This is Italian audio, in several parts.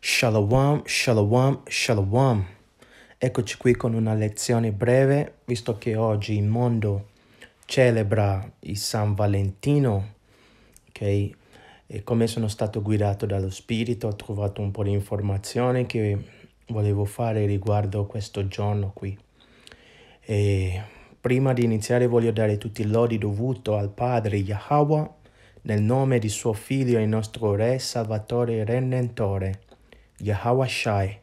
Shalom, shalom, shalom. Eccoci qui con una lezione breve, visto che oggi il mondo celebra il San Valentino, ok? E come sono stato guidato dallo Spirito, ho trovato un po' di informazioni che volevo fare riguardo questo giorno qui. E prima di iniziare voglio dare tutti i lodi dovuto al Padre Yahweh nel nome di suo Figlio e nostro Re, Salvatore e Rennentore. Yahweh Shai,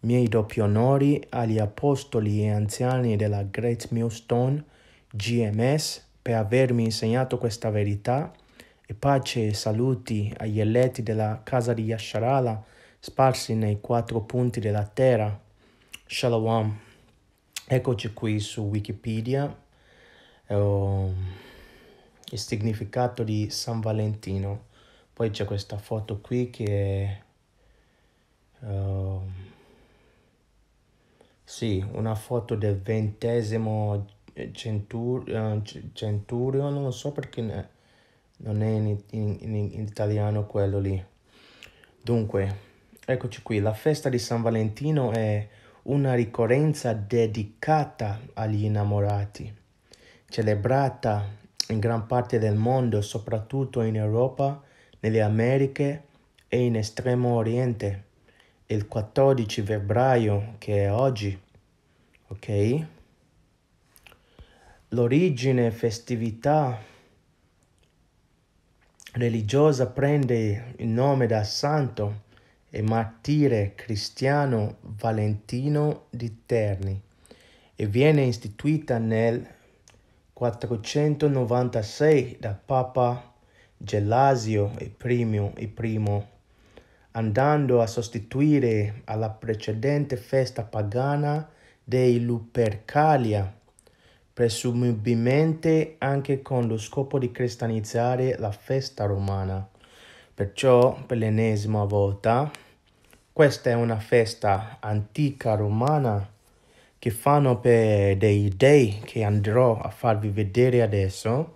miei doppi onori agli apostoli e anziani della Great Millstone GMS per avermi insegnato questa verità e pace e saluti agli eletti della casa di Yasharala sparsi nei quattro punti della terra. Shalom. Eccoci qui su Wikipedia. Oh, il significato di San Valentino. Poi c'è questa foto qui che è Ehm, sì, una foto del ventesimo centur- ehm, centurio, non so perché non è in, in, in italiano quello lì. Dunque, eccoci qui, la festa di San Valentino è una ricorrenza dedicata agli innamorati, celebrata in gran parte del mondo, soprattutto in Europa, nelle Americhe e in Estremo Oriente il 14 febbraio, che è oggi, ok? L'origine festività religiosa prende il nome da santo e martire cristiano Valentino di Terni e viene istituita nel 496 da Papa Gelasio I, I andando a sostituire alla precedente festa pagana dei Lupercalia, presumibilmente anche con lo scopo di cristianizzare la festa romana. Perciò, per l'ennesima volta, questa è una festa antica romana che fanno per dei dei che andrò a farvi vedere adesso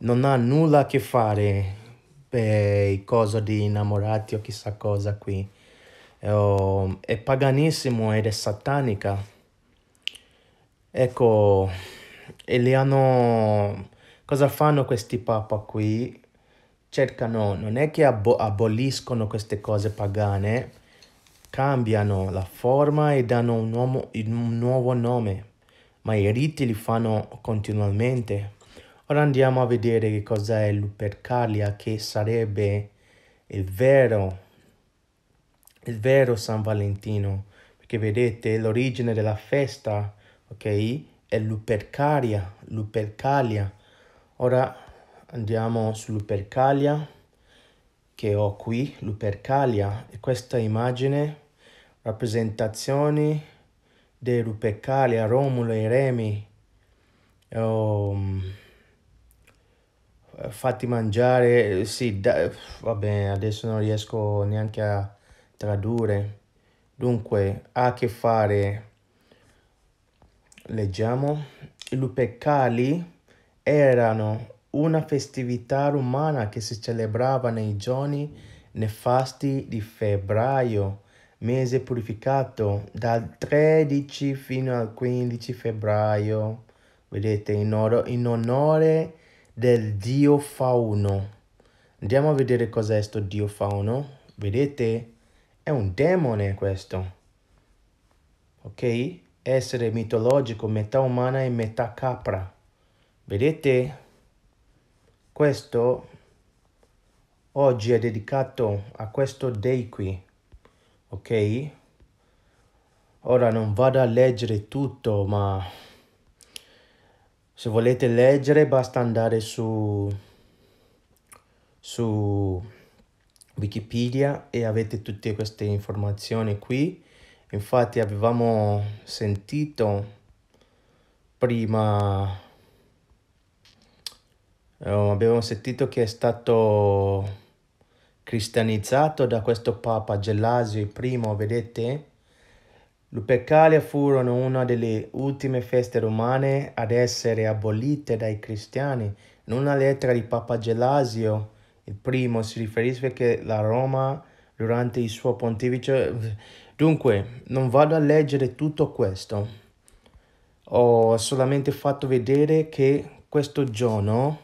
non ha nulla a che fare eh, cosa di innamorati o chissà cosa qui. Oh, è paganissimo ed è satanica. Ecco, e li hanno... Cosa fanno questi papa qui? Cercano, non è che abo aboliscono queste cose pagane, cambiano la forma e danno un, uomo, un nuovo nome, ma i riti li fanno continuamente. Ora andiamo a vedere che cos'è il Lupercalia, che sarebbe il vero, il vero San Valentino. Perché vedete l'origine della festa, ok? È Lupercalia, Lupercalia. Ora andiamo sull'Upercalia che ho qui, Lupercalia. E questa immagine, rappresentazioni dell'Upercalia, Lupercalia, Romulo e Remi. Um, eh, fatti mangiare, eh, sì, da, eh, bene, adesso non riesco neanche a tradurre. Dunque, ha a che fare, leggiamo, i lupecali erano una festività romana che si celebrava nei giorni nefasti di febbraio, mese purificato, dal 13 fino al 15 febbraio, vedete, in, or- in onore del dio fauno. Andiamo a vedere cos'è questo dio fauno. Vedete? È un demone questo. Ok? Essere mitologico, metà umana e metà capra. Vedete? Questo oggi è dedicato a questo day qui. Ok? Ora non vado a leggere tutto, ma se volete leggere basta andare su, su Wikipedia e avete tutte queste informazioni qui. Infatti avevamo sentito prima eh, abbiamo sentito che è stato cristianizzato da questo Papa Gelasio I, vedete? Lupercalia furono una delle ultime feste romane ad essere abolite dai cristiani. In una lettera di Papa Gelasio il primo si riferisce che la Roma durante il suo pontificio... Dunque, non vado a leggere tutto questo. Ho solamente fatto vedere che questo giorno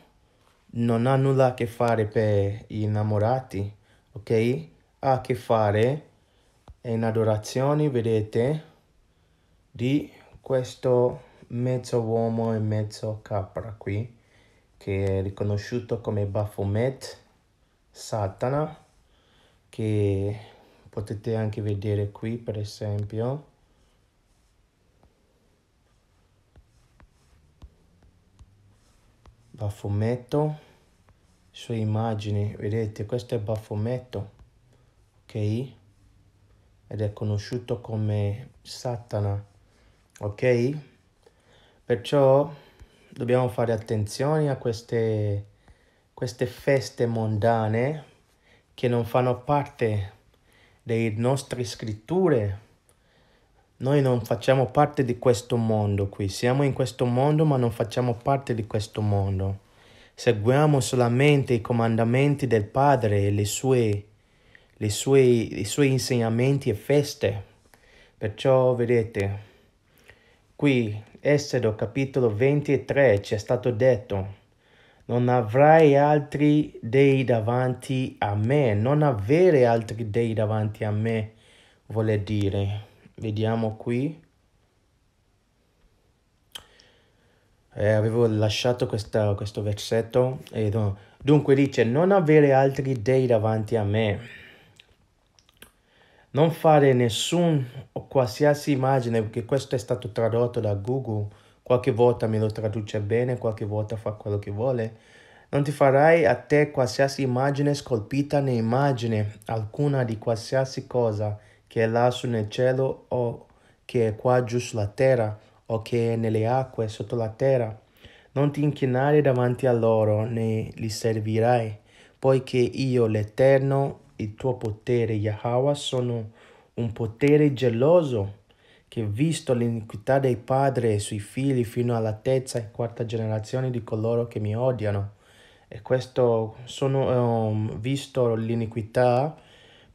non ha nulla a che fare per gli innamorati, ok? Ha a che fare e in adorazione, vedete, di questo mezzo uomo e mezzo capra qui, che è riconosciuto come Baphomet, Satana, che potete anche vedere qui per esempio. Baffometto, sue immagini, vedete questo è Baffometto, ok? ed è conosciuto come Satana, ok? Perciò dobbiamo fare attenzione a queste, queste feste mondane che non fanno parte delle nostre scritture. Noi non facciamo parte di questo mondo qui, siamo in questo mondo ma non facciamo parte di questo mondo. Seguiamo solamente i comandamenti del Padre e le sue sue, i suoi insegnamenti e feste. Perciò vedete, qui Esodo capitolo 23 ci è stato detto, non avrai altri dei davanti a me, non avere altri dei davanti a me vuole dire. Vediamo qui. Eh, avevo lasciato questa, questo versetto. E, dunque dice, non avere altri dei davanti a me. Non fare nessun o qualsiasi immagine, perché questo è stato tradotto da Google, qualche volta me lo traduce bene, qualche volta fa quello che vuole. Non ti farai a te qualsiasi immagine scolpita né immagine alcuna di qualsiasi cosa che è lassù nel cielo o che è qua giù sulla terra o che è nelle acque sotto la terra. Non ti inchinare davanti a loro né li servirai, poiché io l'Eterno il tuo potere, Yahweh, sono un potere geloso che visto l'iniquità dei padri e sui figli fino alla terza e quarta generazione di coloro che mi odiano. E questo sono um, visto l'iniquità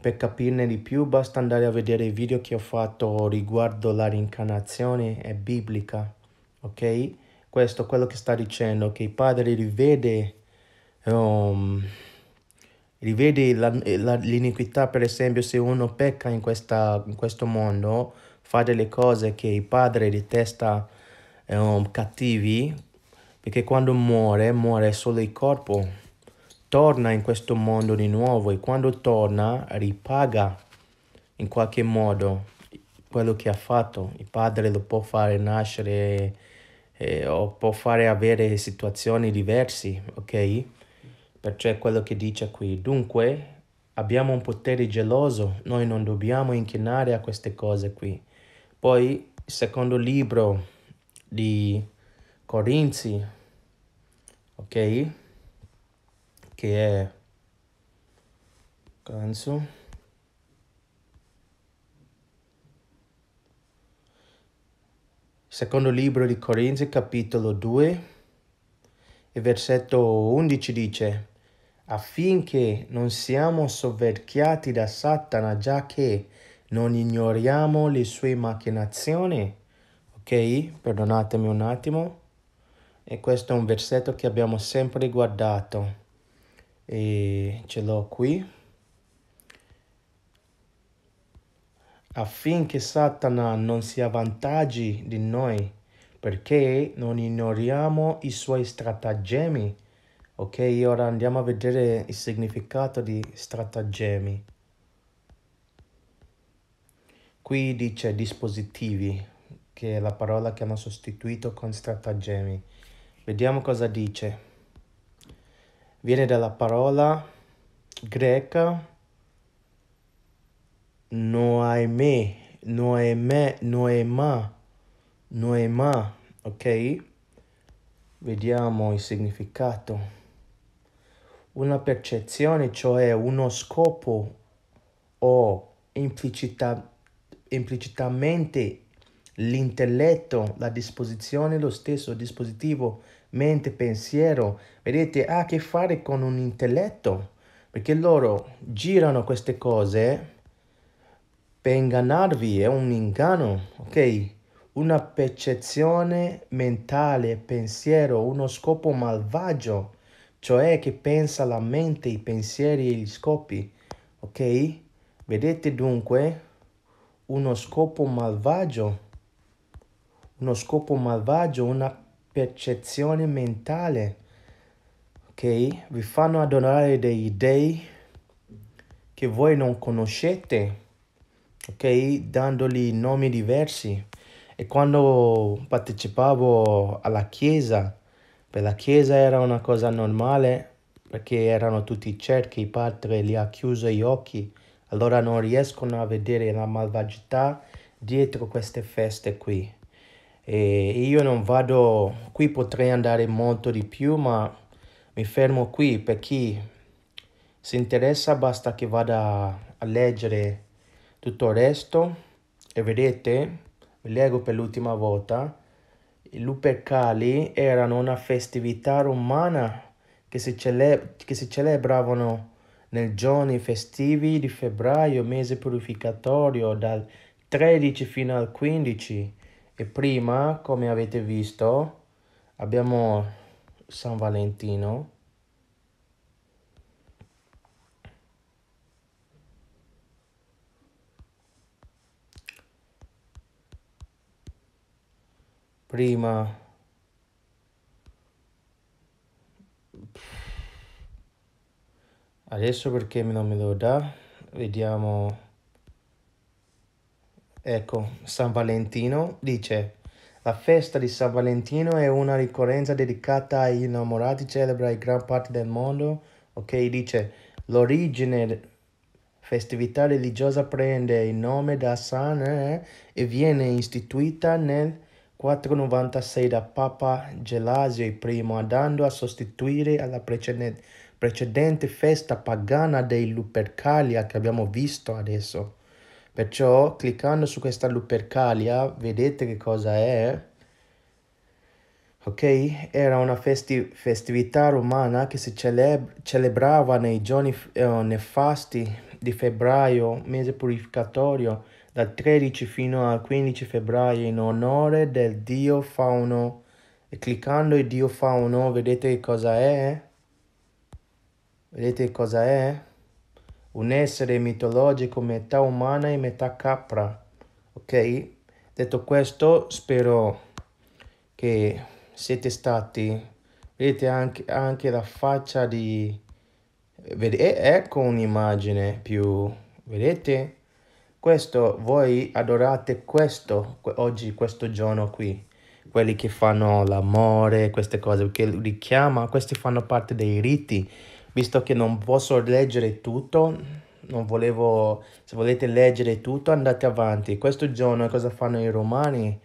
per capirne di più basta andare a vedere i video che ho fatto riguardo la rincarnazione è biblica, ok? Questo è quello che sta dicendo, che i padri rivede um, Rivedi la, eh, la, l'iniquità, per esempio, se uno pecca in, questa, in questo mondo, fa delle cose che il padre detesta um, ehm, cattivi, perché quando muore, muore solo il corpo, torna in questo mondo di nuovo e quando torna ripaga in qualche modo quello che ha fatto. Il padre lo può fare nascere eh, o può fare avere situazioni diverse, ok? Perciò è quello che dice qui. Dunque, abbiamo un potere geloso, noi non dobbiamo inchinare a queste cose qui. Poi, secondo libro di Corinzi, ok? Che è... Canso. Secondo libro di Corinzi, capitolo 2, e versetto 11 dice, affinché non siamo soverchiati da Satana, già che non ignoriamo le sue macchinazioni. Ok? Perdonatemi un attimo. E questo è un versetto che abbiamo sempre guardato. E ce l'ho qui. affinché Satana non si avvantaggi di noi, perché non ignoriamo i suoi stratagemmi Ok, ora andiamo a vedere il significato di stratagemmi. Qui dice dispositivi, che è la parola che hanno sostituito con stratagemmi. Vediamo cosa dice. Viene dalla parola greca noaime, noeme, noema, noema, ok? Vediamo il significato una percezione, cioè uno scopo o implicita, implicitamente l'intelletto, la disposizione, lo stesso dispositivo, mente, pensiero, vedete, ha a che fare con un intelletto, perché loro girano queste cose per ingannarvi, è un inganno, ok? Una percezione mentale, pensiero, uno scopo malvagio cioè che pensa la mente, i pensieri e gli scopi. Ok? Vedete dunque uno scopo malvagio, uno scopo malvagio, una percezione mentale. Ok? Vi fanno adorare dei dei che voi non conoscete, ok? Dandogli nomi diversi. E quando partecipavo alla chiesa, per la Chiesa era una cosa normale perché erano tutti cerchi, il padre li ha chiuso gli occhi, allora non riescono a vedere la malvagità dietro queste feste qui. E io non vado, qui potrei andare molto di più, ma mi fermo qui per chi si interessa basta che vada a leggere tutto il resto e vedete, vi leggo per l'ultima volta, i Lupercali erano una festività romana che si, cele- che si celebravano nei giorni festivi di febbraio, mese purificatorio, dal 13 fino al 15. E prima, come avete visto, abbiamo San Valentino prima adesso perché non me lo dà vediamo ecco San Valentino dice la festa di San Valentino è una ricorrenza dedicata ai innamorati celebra in gran parte del mondo ok dice l'origine festività religiosa prende il nome da San eh, e viene istituita nel 496 da Papa Gelasio I, andando a sostituire alla precedente, precedente festa pagana dei Lupercalia che abbiamo visto adesso. Perciò cliccando su questa Lupercalia vedete che cosa è. Ok? Era una festi- festività romana che si celebra- celebrava nei giorni eh, nefasti di febbraio, mese purificatorio dal 13 fino al 15 febbraio in onore del dio Fauno e cliccando il dio Fauno vedete cosa è? Vedete cosa è? Un essere mitologico metà umana e metà capra. Ok? Detto questo, spero che siete stati vedete anche, anche la faccia di vedete, ecco un'immagine più vedete questo, voi adorate questo, oggi, questo giorno qui. Quelli che fanno l'amore, queste cose, perché richiama, questi fanno parte dei riti. Visto che non posso leggere tutto, non volevo, se volete leggere tutto andate avanti. Questo giorno cosa fanno i romani?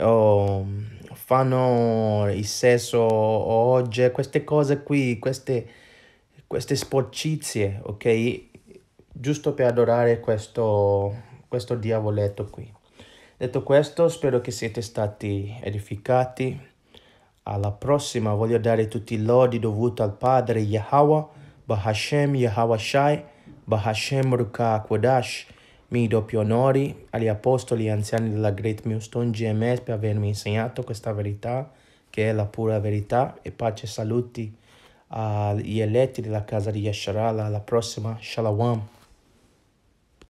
Oh, fanno il sesso oggi, queste cose qui, queste, queste sporcizie, ok? giusto per adorare questo, questo diavoletto qui. Detto questo, spero che siete stati edificati. Alla prossima voglio dare tutti i lodi dovuti al Padre Yahweh, Bahashem Yahweh Shai, Bahashem Ruka Kodash. Mi doppio onori agli apostoli e anziani della Great Millstone GMS per avermi insegnato questa verità, che è la pura verità, e pace e saluti agli eletti della casa di Yasharala. Alla prossima, Shalom.